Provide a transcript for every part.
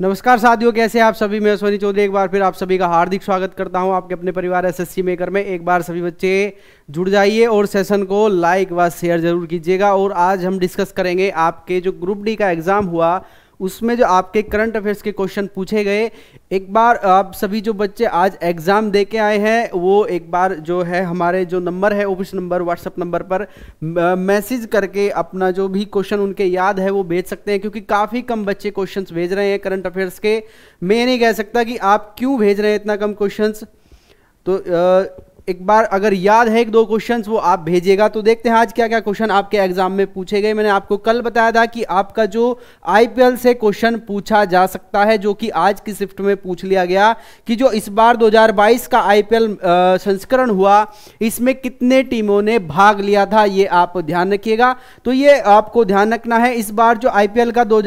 नमस्कार साथियों कैसे आप सभी मैं सोनी चौधरी एक बार फिर आप सभी का हार्दिक स्वागत करता हूं आपके अपने परिवार एसएससी मेकर में एक बार सभी बच्चे जुड़ जाइए और सेशन को लाइक व शेयर जरूर कीजिएगा और आज हम डिस्कस करेंगे आपके जो ग्रुप डी का एग्ज़ाम हुआ उसमें जो आपके करंट अफेयर्स के क्वेश्चन पूछे गए एक बार आप सभी जो बच्चे आज एग्ज़ाम दे के आए हैं वो एक बार जो है हमारे जो नंबर है ऑफिस नंबर व्हाट्सएप नंबर पर मैसेज करके अपना जो भी क्वेश्चन उनके याद है वो भेज सकते हैं क्योंकि काफ़ी कम बच्चे क्वेश्चंस भेज रहे हैं करंट अफेयर्स के मैं नहीं कह सकता कि आप क्यों भेज रहे हैं इतना कम क्वेश्चन तो आ, एक बार अगर याद है एक दो क्वेश्चन वो आप भेजिएगा तो देखते हैं आज क्या क्या क्वेश्चन आपके एग्जाम में पूछे गए मैंने आपको कल बताया था कि आपका जो आईपीएल से क्वेश्चन पूछा जा सकता है जो कि आज की शिफ्ट में पूछ लिया गया कि जो इस बार 2022 का आईपीएल संस्करण हुआ इसमें कितने टीमों ने भाग लिया था ये आप ध्यान रखिएगा तो ये आपको ध्यान रखना है इस बार जो आई का दो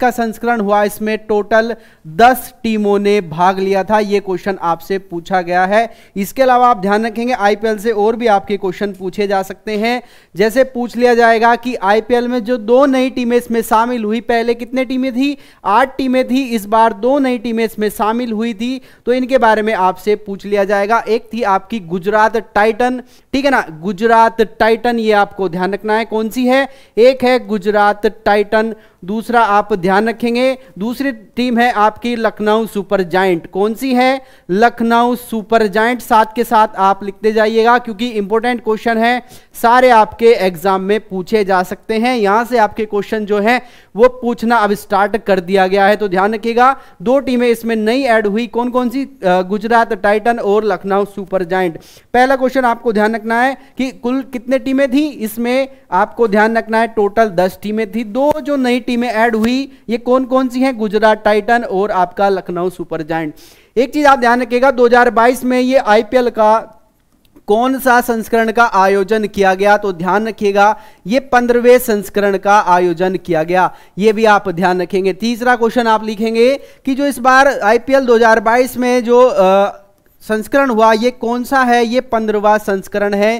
का संस्करण हुआ इसमें टोटल दस टीमों ने भाग लिया था ये क्वेश्चन आपसे पूछा गया है इसके अलावा आप ध्यान रखेंगे आईपीएल से और भी आपके क्वेश्चन पूछे जा सकते हैं जैसे पूछ लिया जाएगा कि आईपीएल में जो दो नई टीमें इसमें शामिल हुई पहले कितने टीमें थी आठ टीमें थी इस बार दो नई टीमें इसमें शामिल हुई थी तो इनके बारे में आपसे पूछ लिया जाएगा एक थी आपकी गुजरात टाइटन ठीक है ना गुजरात टाइटन ये आपको ध्यान रखना है कौन सी है एक है गुजरात टाइटन दूसरा आप ध्यान रखेंगे दूसरी टीम है आपकी लखनऊ सुपर जाइंट कौन सी है लखनऊ सुपर जाइंट साथ के साथ आप लिखते जाइएगा क्योंकि इंपॉर्टेंट क्वेश्चन है सारे आपके एग्जाम में पूछे जा सकते हैं यहां से आपके क्वेश्चन जो है वो पूछना अब स्टार्ट कर दिया गया है तो ध्यान रखिएगा दो टीमें इसमें नई ऐड हुई कौन कौन सी गुजरात टाइटन और लखनऊ सुपर जाइंट पहला क्वेश्चन आपको ध्यान रखना है कि कुल कितने टीमें थी इसमें आपको ध्यान रखना है टोटल दस टीमें थी दो जो नई निफ्टी में ऐड हुई ये कौन कौन सी हैं गुजरात टाइटन और आपका लखनऊ सुपर जाइंट एक चीज आप ध्यान रखिएगा 2022 में ये आईपीएल का कौन सा संस्करण का आयोजन किया गया तो ध्यान रखिएगा ये पंद्रहवें संस्करण का आयोजन किया गया ये भी आप ध्यान रखेंगे तीसरा क्वेश्चन आप लिखेंगे कि जो इस बार आईपीएल 2022 में जो आ, संस्करण हुआ ये कौन सा है ये पंद्रवा संस्करण है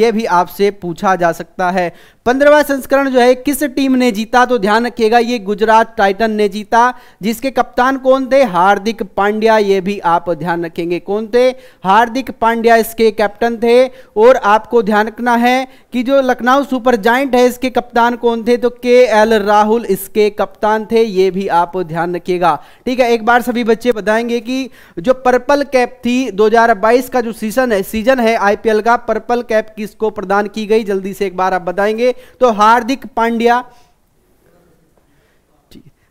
ये भी आपसे पूछा जा सकता है पंद्रवा संस्करण जो है किस टीम ने जीता तो ध्यान रखिएगा ये गुजरात टाइटन ने जीता जिसके कप्तान कौन थे हार्दिक पांड्या ये भी आप ध्यान रखेंगे कौन थे हार्दिक पांड्या इसके कैप्टन थे और आपको ध्यान रखना है कि जो लखनऊ सुपर जाइंट है इसके कप्तान कौन थे तो के एल राहुल इसके कप्तान थे ये भी आप ध्यान रखिएगा ठीक है एक बार सभी बच्चे बताएंगे कि जो पर्पल कैप थी दो का जो सीजन है सीजन है आईपीएल का पर्पल कैप किसको प्रदान की गई जल्दी से एक बार आप बताएंगे तो हार्दिक पांड्या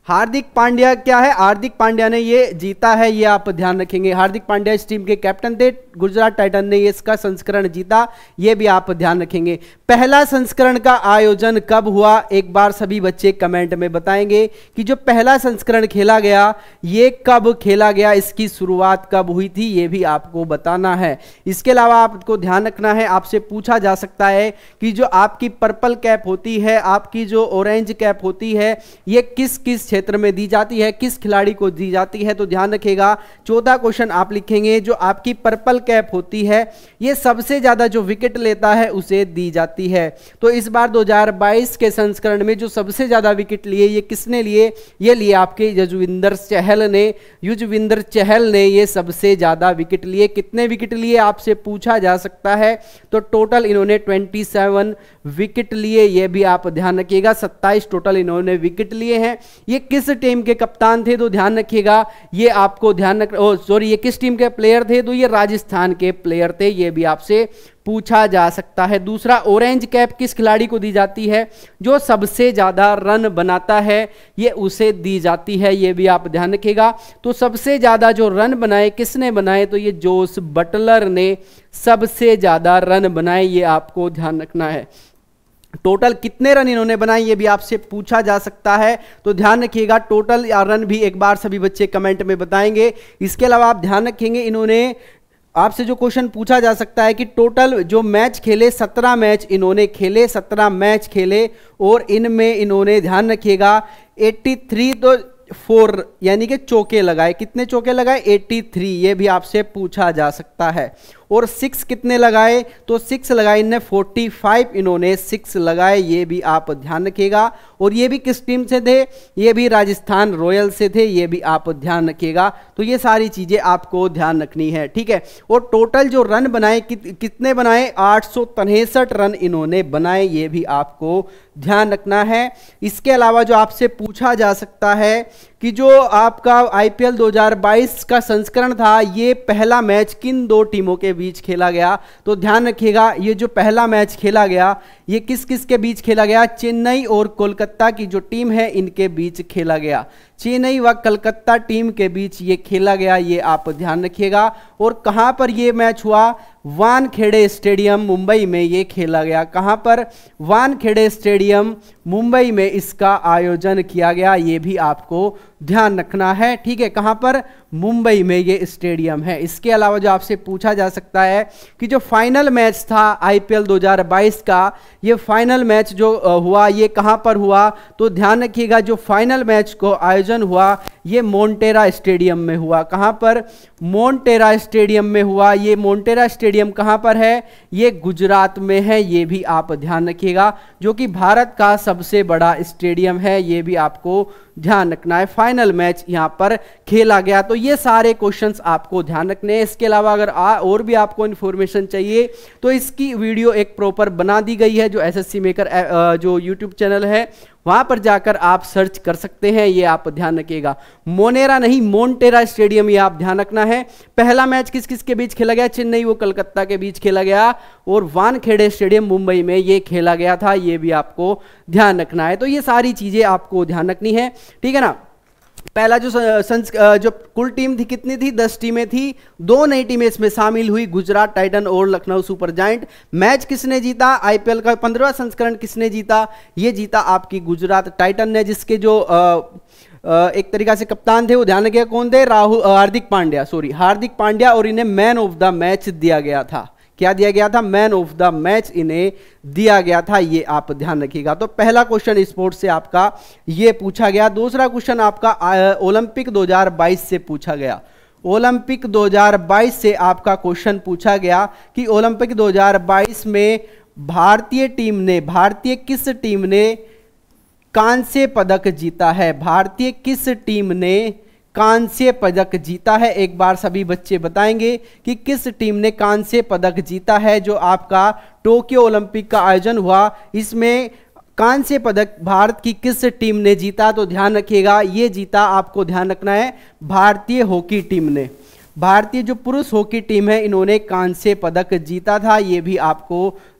हार्दिक पांड्या क्या है हार्दिक पांड्या ने ये जीता है ये आप ध्यान रखेंगे हार्दिक पांड्या इस टीम के कैप्टन थे गुजरात टाइटन ने इसका संस्करण जीता यह भी आप ध्यान रखेंगे पहला संस्करण का आयोजन कब हुआ एक बार सभी बच्चे कमेंट में बताएंगे कि जो पहला संस्करण खेला गया ये कब खेला गया इसकी शुरुआत कब हुई थी ये भी आपको बताना है इसके अलावा आपको ध्यान रखना है आपसे पूछा जा सकता है कि जो आपकी पर्पल कैप होती है आपकी जो ऑरेंज कैप होती है ये किस किस क्षेत्र में दी जाती है किस खिलाड़ी को दी जाती है तो ध्यान रखेगा चौथा क्वेश्चन आप लिखेंगे जो आपकी पर्पल कैप होती है ये सबसे ज़्यादा जो विकेट लेता है उसे दी जाती है तो इस बार 2022 के संस्करण में जो सबसे ज़्यादा विकेट लिए ये किसने लिए ये लिए आपके यजविंदर चहल ने युजविंदर चहल ने ये सबसे ज़्यादा विकेट लिए कितने विकेट लिए आपसे पूछा जा सकता है तो टोटल इन्होंने ट्वेंटी विकेट लिए ये भी आप ध्यान रखिएगा सत्ताईस टोटल इन्होंने विकेट लिए हैं ये किस टीम के कप्तान थे तो ध्यान रखिएगा ये आपको ध्यान रख सॉरी ये किस टीम के प्लेयर थे तो ये राजस्थान राजस्थान के प्लेयर थे ये भी आपसे पूछा जा सकता है दूसरा ऑरेंज कैप किस खिलाड़ी को दी जाती है जो सबसे ज़्यादा रन बनाता है ये उसे दी जाती है ये भी आप ध्यान रखिएगा तो सबसे ज़्यादा जो रन बनाए किसने बनाए तो ये जोस बटलर ने सबसे ज़्यादा रन बनाए ये आपको ध्यान रखना है टोटल कितने रन इन्होंने बनाए ये भी आपसे पूछा जा सकता है तो ध्यान रखिएगा टोटल या रन भी एक बार सभी बच्चे कमेंट में बताएंगे इसके अलावा आप ध्यान रखेंगे इन्होंने आपसे जो क्वेश्चन पूछा जा सकता है कि टोटल जो मैच खेले सत्रह मैच इन्होंने खेले सत्रह मैच खेले और इनमें इन्होंने ध्यान रखिएगा एट्टी थ्री तो फोर यानी कि चौके लगाए कितने चौके लगाए एट्टी थ्री ये भी आपसे पूछा जा सकता है और सिक्स कितने लगाए तो सिक्स लगाए इन्हें फोर्टी फाइव इन्होंने सिक्स लगाए ये भी आप ध्यान रखिएगा और ये भी किस टीम से थे ये भी राजस्थान रॉयल से थे ये भी आप ध्यान रखिएगा तो ये सारी चीज़ें आपको ध्यान रखनी है ठीक है और टोटल जो रन बनाए कि, कितने बनाए आठ रन इन्होंने बनाए ये भी आपको ध्यान रखना है इसके अलावा जो आपसे पूछा जा सकता है कि जो आपका आईपीएल 2022 का संस्करण था ये पहला मैच किन दो टीमों के बीच खेला गया तो ध्यान रखिएगा ये जो पहला मैच खेला गया ये किस किस के बीच खेला गया चेन्नई और कोलकाता की जो टीम है इनके बीच खेला गया चेन्नई व कलकत्ता टीम के बीच ये खेला गया ये आप ध्यान रखिएगा और कहाँ पर ये मैच हुआ वानखेड़े स्टेडियम मुंबई में ये खेला गया कहाँ पर वानखेड़े स्टेडियम मुंबई में इसका आयोजन किया गया ये भी आपको ध्यान रखना है ठीक है कहाँ पर मुंबई में ये स्टेडियम है इसके अलावा जो आपसे पूछा जा सकता है कि जो फाइनल मैच था आईपीएल 2022 का ये फाइनल मैच जो हुआ ये कहाँ पर हुआ तो ध्यान रखिएगा जो फाइनल मैच को आयोजन हुआ ये मोन्टेरा स्टेडियम में हुआ कहाँ पर मोन्टेरा स्टेडियम में हुआ ये मोन्टेरा स्टेडियम स्टेडियम कहाँ पर है ये गुजरात में है ये भी आप ध्यान रखिएगा जो कि भारत का सबसे बड़ा स्टेडियम है ये भी आपको ध्यान रखना है फाइनल मैच यहाँ पर खेला गया तो ये सारे क्वेश्चंस आपको ध्यान रखने हैं इसके अलावा अगर आ, और भी आपको इन्फॉर्मेशन चाहिए तो इसकी वीडियो एक प्रॉपर बना दी गई है जो एस मेकर जो यूट्यूब चैनल है वहां पर जाकर आप सर्च कर सकते हैं ये आप ध्यान रखिएगा मोनेरा नहीं मोन्टेरा स्टेडियम ये आप ध्यान रखना है पहला मैच किस किस के बीच खेला गया चेन्नई वो कलकत्ता के बीच खेला गया और वानखेड़े स्टेडियम मुंबई में ये खेला गया था ये भी आपको ध्यान रखना है तो ये सारी चीजें आपको ध्यान रखनी है ठीक है ना पहला जो संस जो कुल टीम थी कितनी थी दस टीमें थी दो नई टीमें इसमें शामिल हुई गुजरात टाइटन और लखनऊ सुपर जाइंट मैच किसने जीता आईपीएल का पंद्रवा संस्करण किसने जीता ये जीता आपकी गुजरात टाइटन ने जिसके जो आ, एक तरीका से कप्तान थे वो ध्यान रखिए कौन थे राहुल हार्दिक पांड्या सॉरी हार्दिक पांड्या और इन्हें मैन ऑफ द मैच दिया गया था क्या दिया गया था मैन ऑफ द मैच इन्हें दिया गया था ये आप ध्यान रखिएगा तो पहला क्वेश्चन स्पोर्ट्स से आपका ये पूछा गया दूसरा क्वेश्चन आपका ओलंपिक 2022 से पूछा गया ओलंपिक 2022 से आपका क्वेश्चन पूछा गया कि ओलंपिक 2022 में भारतीय टीम ने भारतीय किस टीम ने कांस्य पदक जीता है भारतीय किस टीम ने कांस्य पदक जीता है एक बार सभी बच्चे बताएंगे कि किस टीम ने कांस्य पदक जीता है जो आपका टोक्यो ओलंपिक का आयोजन हुआ इसमें कांस्य पदक भारत की किस टीम ने जीता तो ध्यान रखिएगा ये जीता आपको ध्यान रखना है भारतीय हॉकी टीम ने भारतीय जो पुरुष हॉकी टीम है इन्होंने कांस्य पदक जीता था ये भी आपको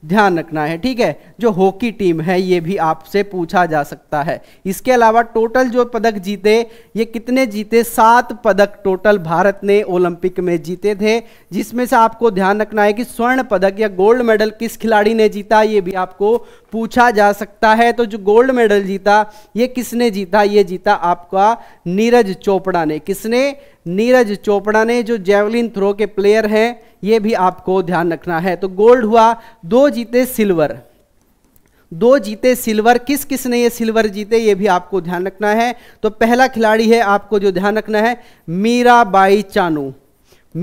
ध्यान रखना है ठीक है जो हॉकी टीम है ये भी आपसे पूछा जा सकता है इसके अलावा टोटल जो पदक जीते ये कितने जीते सात पदक टोटल भारत ने ओलंपिक में जीते थे जिसमें से आपको ध्यान रखना है कि स्वर्ण पदक या गोल्ड मेडल किस खिलाड़ी ने जीता ये भी आपको पूछा जा सकता है तो जो गोल्ड मेडल जीता ये किसने जीता ये जीता आपका नीरज चोपड़ा ने किसने नीरज चोपड़ा ने जो जेवलिन थ्रो के प्लेयर हैं ये भी आपको ध्यान रखना है तो गोल्ड हुआ दो जीते सिल्वर दो जीते सिल्वर किस किस ने ये सिल्वर जीते ये भी आपको ध्यान रखना है तो पहला खिलाड़ी है आपको जो ध्यान रखना है मीरा बाई चानू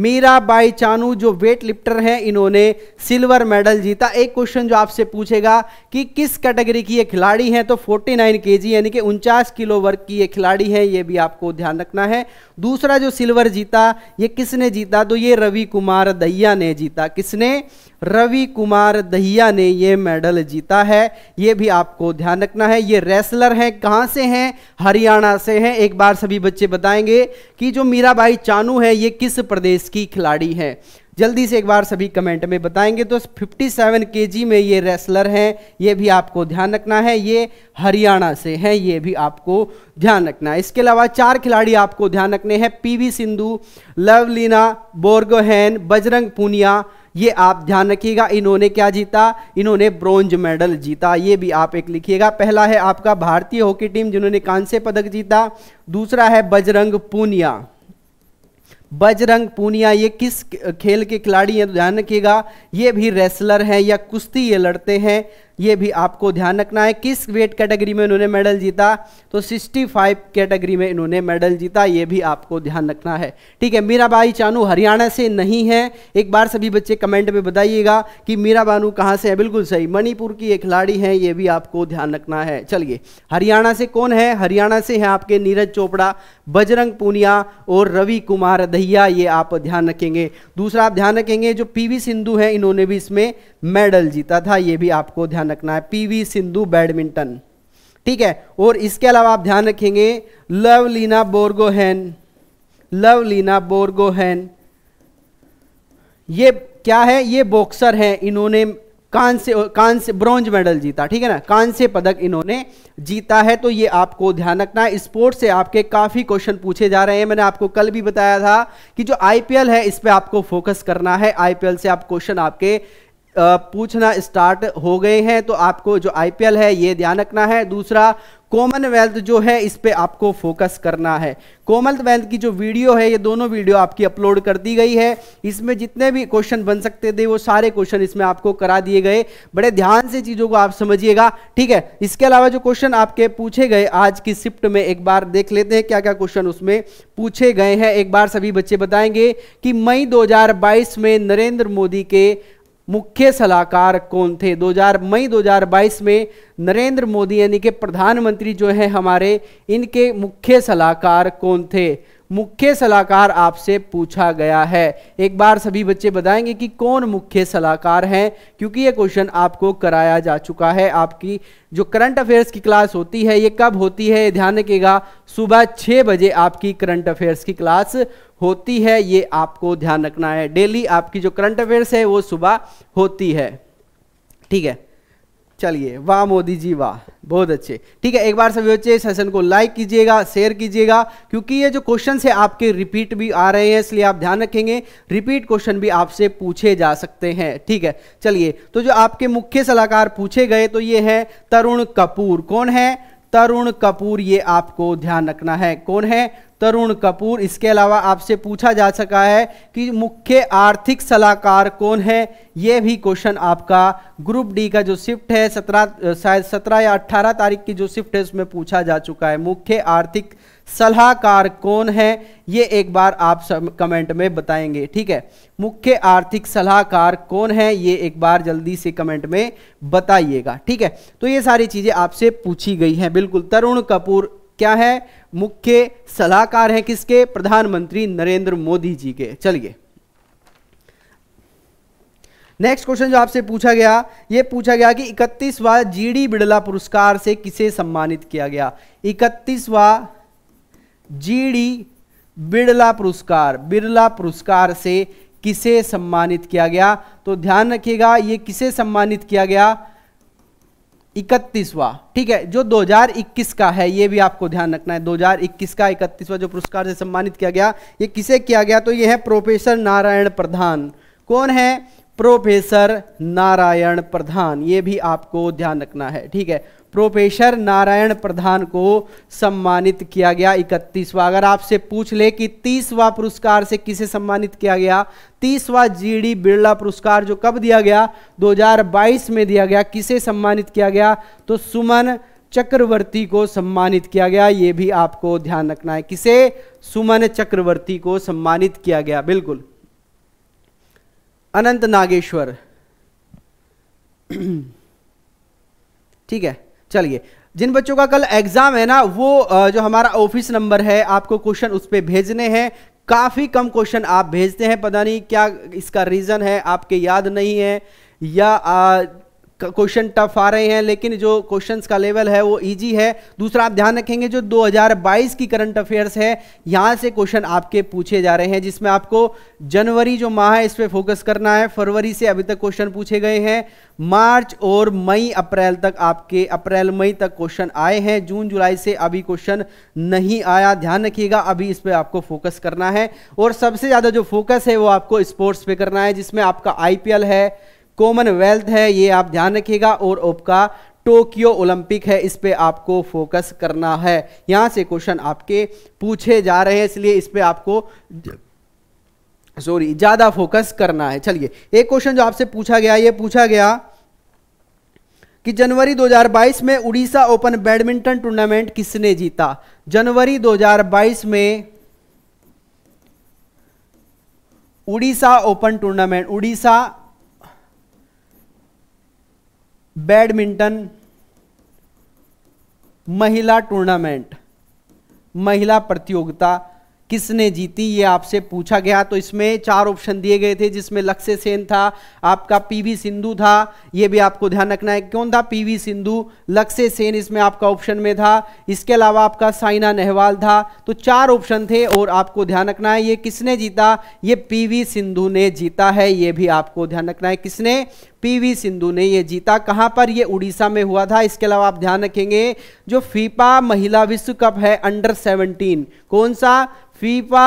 मीरा बाई चानू जो वेट लिफ्टर हैं इन्होंने सिल्वर मेडल जीता एक क्वेश्चन जो आपसे पूछेगा कि किस कैटेगरी की ये खिलाड़ी हैं तो 49 नाइन यानी कि उनचास किलो वर्ग की ये खिलाड़ी हैं ये भी आपको ध्यान रखना है दूसरा जो सिल्वर जीता ये किसने जीता तो ये रवि कुमार दैया ने जीता किसने रवि कुमार दहिया ने ये मेडल जीता है ये भी आपको ध्यान रखना है ये रेसलर हैं कहाँ से हैं हरियाणा से हैं एक बार सभी बच्चे बताएंगे कि जो मीराबाई चानू है ये किस प्रदेश की खिलाड़ी है जल्दी से एक बार सभी कमेंट में बताएंगे तो 57 जी में ये रेसलर हैं ये भी आपको ध्यान रखना है ये हरियाणा से हैं ये भी आपको ध्यान रखना है इसके अलावा चार खिलाड़ी आपको ध्यान रखने हैं पीवी सिंधु लवलीना बोर्गोहैन बजरंग पूनिया ये आप ध्यान रखिएगा इन्होंने क्या जीता इन्होंने ब्रॉन्ज मेडल जीता ये भी आप एक लिखिएगा पहला है आपका भारतीय हॉकी टीम जिन्होंने कांस्य पदक जीता दूसरा है बजरंग पूनिया बजरंग पूनिया ये किस खेल के खिलाड़ी हैं तो ध्यान रखिएगा ये भी रेसलर हैं या कुश्ती ये लड़ते हैं ये भी आपको ध्यान रखना है किस वेट कैटेगरी में इन्होंने मेडल जीता तो 65 कैटेगरी में इन्होंने मेडल जीता ये भी आपको ध्यान रखना है ठीक है मीराबाई चानू हरियाणा से नहीं है एक बार सभी बच्चे कमेंट में बताइएगा कि मीरा बानू कहाँ से है बिल्कुल सही मणिपुर की एक खिलाड़ी है ये भी आपको ध्यान रखना है चलिए हरियाणा से कौन है हरियाणा से है आपके नीरज चोपड़ा बजरंग पूनिया और रवि कुमार दहिया ये आप ध्यान रखेंगे दूसरा आप ध्यान रखेंगे जो पी सिंधु है इन्होंने भी इसमें मेडल जीता था ये भी आपको ध्यान ध्यान रखना है पीवी सिंधु बैडमिंटन ठीक है और इसके अलावा आप ध्यान रखेंगे लव लीना लवलीना लव लीना बोर्गोहन ये क्या है ये बॉक्सर है इन्होंने कान से कान से ब्रॉन्ज मेडल जीता ठीक है ना कान से पदक इन्होंने जीता है तो ये आपको ध्यान रखना है स्पोर्ट्स से आपके काफ़ी क्वेश्चन पूछे जा रहे हैं मैंने आपको कल भी बताया था कि जो आईपीएल है इस पर आपको फोकस करना है आईपीएल से आप क्वेश्चन आपके पूछना स्टार्ट हो गए हैं तो आपको जो आईपीएल है ये ध्यान रखना है दूसरा कॉमनवेल्थ जो है इस पर आपको फोकस करना है कॉमनवेल्थ की जो वीडियो है ये दोनों वीडियो आपकी अपलोड कर दी गई है इसमें जितने भी क्वेश्चन बन सकते थे वो सारे क्वेश्चन इसमें आपको करा दिए गए बड़े ध्यान से चीज़ों को आप समझिएगा ठीक है इसके अलावा जो क्वेश्चन आपके पूछे गए आज की शिफ्ट में एक बार देख लेते हैं क्या क्या क्वेश्चन उसमें पूछे गए हैं एक बार सभी बच्चे बताएंगे कि मई दो में नरेंद्र मोदी के मुख्य सलाहकार कौन थे 2000 मई 2022 में नरेंद्र मोदी यानी कि प्रधानमंत्री जो है हमारे इनके मुख्य सलाहकार कौन थे मुख्य सलाहकार आपसे पूछा गया है एक बार सभी बच्चे बताएंगे कि कौन मुख्य सलाहकार हैं क्योंकि ये क्वेश्चन आपको कराया जा चुका है आपकी जो करंट अफेयर्स की क्लास होती है ये कब होती है ध्यान रखिएगा सुबह छः बजे आपकी करंट अफेयर्स की क्लास होती है ये आपको ध्यान रखना है डेली आपकी जो करंट अफेयर्स है वो सुबह होती है ठीक है चलिए वाह मोदी जी वाह बहुत अच्छे ठीक है एक बार सभी बच्चे सेशन को लाइक कीजिएगा शेयर कीजिएगा क्योंकि ये जो क्वेश्चन है आपके रिपीट भी आ रहे हैं इसलिए आप ध्यान रखेंगे रिपीट क्वेश्चन भी आपसे पूछे जा सकते हैं ठीक है चलिए तो जो आपके मुख्य सलाहकार पूछे गए तो ये है तरुण कपूर कौन है तरुण कपूर ये आपको ध्यान रखना है कौन है तरुण कपूर इसके अलावा आपसे पूछा जा सका है कि मुख्य आर्थिक सलाहकार कौन है ये भी क्वेश्चन आपका ग्रुप डी का जो शिफ्ट है सत्रह शायद सत्रह या अट्ठारह तारीख की जो शिफ्ट है उसमें पूछा जा चुका है मुख्य आर्थिक सलाहकार कौन है ये एक बार आप कमेंट में बताएंगे ठीक है मुख्य आर्थिक सलाहकार कौन है ये एक बार जल्दी से कमेंट में बताइएगा ठीक है तो ये सारी चीज़ें आपसे पूछी गई हैं बिल्कुल तरुण कपूर क्या है मुख्य सलाहकार हैं किसके प्रधानमंत्री नरेंद्र मोदी जी के चलिए नेक्स्ट क्वेश्चन जो आपसे पूछा गया यह पूछा गया कि 31वां जीडी बिड़ला पुरस्कार से किसे सम्मानित किया गया 31वां जीडी बिड़ला पुरस्कार बिड़ला पुरस्कार से किसे सम्मानित किया गया तो ध्यान रखिएगा यह किसे सम्मानित किया गया इकतीसवा ठीक है जो 2021 का है ये भी आपको ध्यान रखना है 2021 का इकतीसवा जो पुरस्कार से सम्मानित किया गया ये किसे किया गया तो ये है प्रोफेसर नारायण प्रधान कौन है प्रोफेसर नारायण प्रधान ये भी आपको ध्यान रखना है ठीक है प्रोफेसर नारायण प्रधान को सम्मानित किया गया इकतीसवा अगर आपसे पूछ ले कि तीसवा पुरस्कार से किसे सम्मानित किया गया तीसवा जीडी बिरला पुरस्कार जो कब दिया गया 2022 में दिया गया किसे सम्मानित किया गया तो सुमन चक्रवर्ती को सम्मानित किया गया ये भी आपको ध्यान रखना है किसे सुमन चक्रवर्ती को सम्मानित किया गया बिल्कुल अनंत नागेश्वर ठीक है चलिए जिन बच्चों का कल एग्जाम है ना वो जो हमारा ऑफिस नंबर है आपको क्वेश्चन उस पर भेजने हैं काफ़ी कम क्वेश्चन आप भेजते हैं पता नहीं क्या इसका रीज़न है आपके याद नहीं है या आ, क्वेश्चन टफ आ रहे हैं लेकिन जो क्वेश्चंस का लेवल है वो इजी है दूसरा आप ध्यान रखेंगे जो 2022 की करंट अफेयर्स है यहाँ से क्वेश्चन आपके पूछे जा रहे हैं जिसमें आपको जनवरी जो माह है इस पर फोकस करना है फरवरी से अभी तक क्वेश्चन पूछे गए हैं मार्च और मई अप्रैल तक आपके अप्रैल मई तक क्वेश्चन आए हैं जून जुलाई से अभी क्वेश्चन नहीं आया ध्यान रखिएगा अभी इस पर आपको फोकस करना है और सबसे ज़्यादा जो फोकस है वो आपको स्पोर्ट्स पे करना है जिसमें आपका आई है कॉमनवेल्थ है ये आप ध्यान रखिएगा और आपका टोक्यो ओलंपिक है इस पर आपको फोकस करना है यहाँ से क्वेश्चन आपके पूछे जा रहे हैं इसलिए इस पर आपको सॉरी ज़्यादा फोकस करना है चलिए एक क्वेश्चन जो आपसे पूछा गया ये पूछा गया कि जनवरी 2022 में उड़ीसा ओपन बैडमिंटन टूर्नामेंट किसने जीता जनवरी 2022 में Odisha open tournament Odisha badminton महिला टूर्नामेंट महिला प्रतियोगिता किसने जीती ये आपसे पूछा गया तो इसमें चार ऑप्शन दिए गए थे जिसमें लक्ष्य सेन था आपका पीवी सिंधु था ये भी आपको ध्यान रखना है कौन था पीवी सिंधु लक्ष्य सेन इसमें आपका ऑप्शन में था इसके अलावा आपका साइना नेहवाल था तो चार ऑप्शन थे और आपको ध्यान रखना है ये किसने जीता ये पी सिंधु ने जीता है ये भी आपको ध्यान रखना है किसने पीवी सिंधु ने ये जीता कहां पर ये उड़ीसा में हुआ था इसके अलावा आप ध्यान रखेंगे जो फीफा महिला विश्व कप है अंडर 17 कौन सा फीफा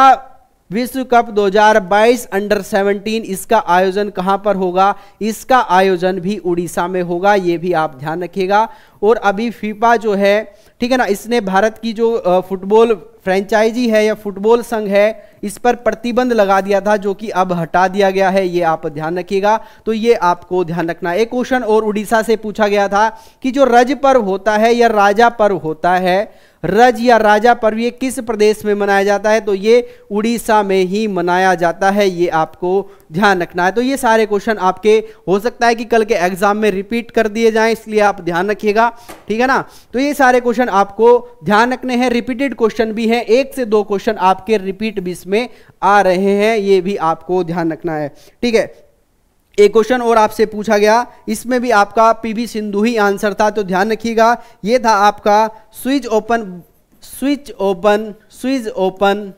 विश्व कप 2022 अंडर 17 इसका आयोजन कहां पर होगा इसका आयोजन भी उड़ीसा में होगा ये भी आप ध्यान रखिएगा और अभी फीफा जो है ठीक है ना इसने भारत की जो फुटबॉल फ्रेंचाइजी है या फुटबॉल संघ है इस पर प्रतिबंध लगा दिया था जो कि अब हटा दिया गया है ये आप ध्यान रखिएगा तो ये आपको ध्यान रखना एक क्वेश्चन और उड़ीसा से पूछा गया था कि जो रज पर्व होता है या राजा पर्व होता है रज या राजा पर्व ये किस प्रदेश में मनाया जाता है तो ये उड़ीसा में ही मनाया जाता है ये आपको ध्यान रखना है तो ये सारे क्वेश्चन आपके हो सकता है कि कल के एग्जाम में रिपीट कर दिए जाएं इसलिए आप ध्यान रखिएगा ठीक है ना तो ये सारे क्वेश्चन आपको ध्यान रखने हैं रिपीटेड क्वेश्चन भी हैं एक से दो क्वेश्चन आपके रिपीट भी इसमें आ रहे हैं ये भी आपको ध्यान रखना है ठीक है एक क्वेश्चन और आपसे पूछा गया इसमें भी आपका पीवी सिंधु ही आंसर था तो ध्यान रखिएगा ये था आपका Swiss open Swiss open Swiss open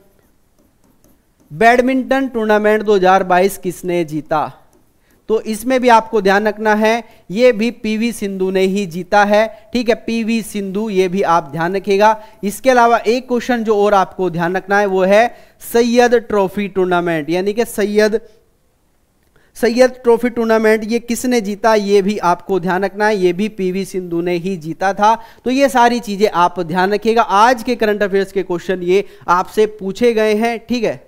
badminton tournament 2022 किसने जीता तो इसमें भी आपको ध्यान रखना है ये भी पीवी सिंधु ने ही जीता है ठीक है पीवी सिंधु ये भी आप ध्यान रखिएगा इसके अलावा एक क्वेश्चन जो और आपको ध्यान रखना है वो है सैयद ट्रॉफी टूर्नामेंट यानी कि सैयद सैयद ट्रॉफी टूर्नामेंट ये किसने जीता ये भी आपको ध्यान रखना है ये भी पीवी सिंधु ने ही जीता था तो ये सारी चीजें आप ध्यान रखिएगा आज के करंट अफेयर्स के क्वेश्चन ये आपसे पूछे गए हैं ठीक है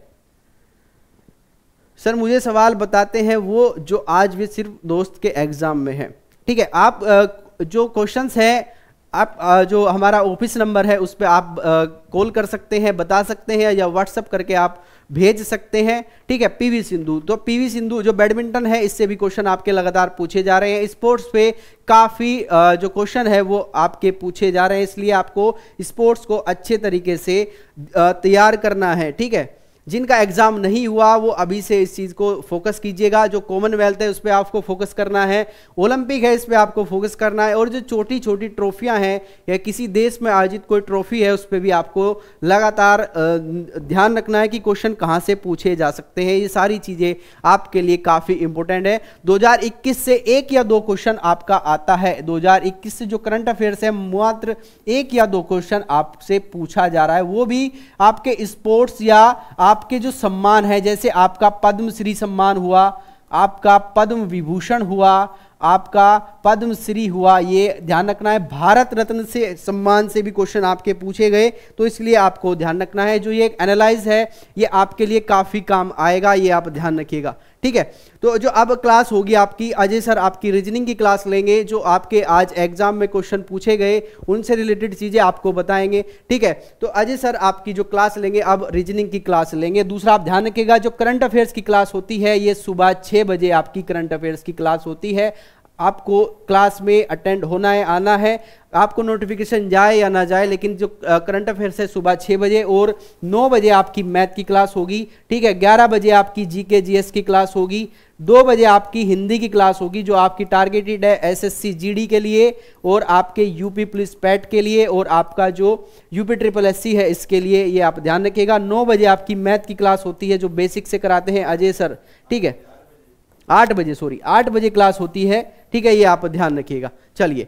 सर मुझे सवाल बताते हैं वो जो आज भी सिर्फ दोस्त के एग्ज़ाम में है ठीक है आप जो क्वेश्चंस है आप जो हमारा ऑफिस नंबर है उस पर आप कॉल कर सकते हैं बता सकते हैं या व्हाट्सअप करके आप भेज सकते हैं ठीक है पीवी सिंधु तो पीवी सिंधु जो बैडमिंटन है इससे भी क्वेश्चन आपके लगातार पूछे जा रहे हैं स्पोर्ट्स पे काफ़ी जो क्वेश्चन है वो आपके पूछे जा रहे हैं इसलिए आपको स्पोर्ट्स को अच्छे तरीके से तैयार करना है ठीक है जिनका एग्ज़ाम नहीं हुआ वो अभी से इस चीज़ को फोकस कीजिएगा जो कॉमनवेल्थ है उस पर आपको फोकस करना है ओलंपिक है इस पर आपको फोकस करना है और जो छोटी छोटी ट्रॉफियां हैं या किसी देश में आयोजित कोई ट्रॉफी है उस पर भी आपको लगातार ध्यान रखना है कि क्वेश्चन कहाँ से पूछे जा सकते हैं ये सारी चीज़ें आपके लिए काफ़ी इंपॉर्टेंट है दो से एक या दो क्वेश्चन आपका आता है दो से जो करंट अफेयर्स है मात्र एक या दो क्वेश्चन आपसे पूछा जा रहा है वो भी आपके स्पोर्ट्स या आप आपके जो सम्मान है जैसे आपका पद्मश्री सम्मान हुआ आपका पद्म विभूषण हुआ आपका पद्मश्री हुआ ये ध्यान रखना है भारत रत्न से सम्मान से भी क्वेश्चन आपके पूछे गए तो इसलिए आपको ध्यान रखना है जो ये एनालाइज है ये आपके लिए काफ़ी काम आएगा ये आप ध्यान रखिएगा ठीक है तो जो अब क्लास होगी आपकी अजय सर आपकी रीजनिंग की क्लास लेंगे जो आपके आज एग्जाम में क्वेश्चन पूछे गए उनसे रिलेटेड चीज़ें आपको बताएंगे ठीक है तो अजय सर आपकी जो क्लास लेंगे अब रीजनिंग की क्लास लेंगे दूसरा आप ध्यान रखिएगा जो करंट अफेयर्स की क्लास होती है ये सुबह छः बजे आपकी करंट अफेयर्स की क्लास होती है आपको क्लास में अटेंड होना है आना है आपको नोटिफिकेशन जाए या ना जाए लेकिन जो करंट अफेयर्स है सुबह छः बजे और नौ बजे आपकी मैथ की क्लास होगी ठीक है ग्यारह बजे आपकी जी के जी एस की क्लास होगी दो बजे आपकी हिंदी की क्लास होगी जो आपकी टारगेटेड है एसएससी जीडी के लिए और आपके यूपी पुलिस पैट के लिए और आपका जो यूपी ट्रिपल एस है इसके लिए ये आप ध्यान रखिएगा नौ बजे आपकी मैथ की क्लास होती है जो बेसिक से कराते हैं अजय सर ठीक है आठ बजे सॉरी आठ बजे क्लास होती है ठीक है ये आप ध्यान रखिएगा चलिए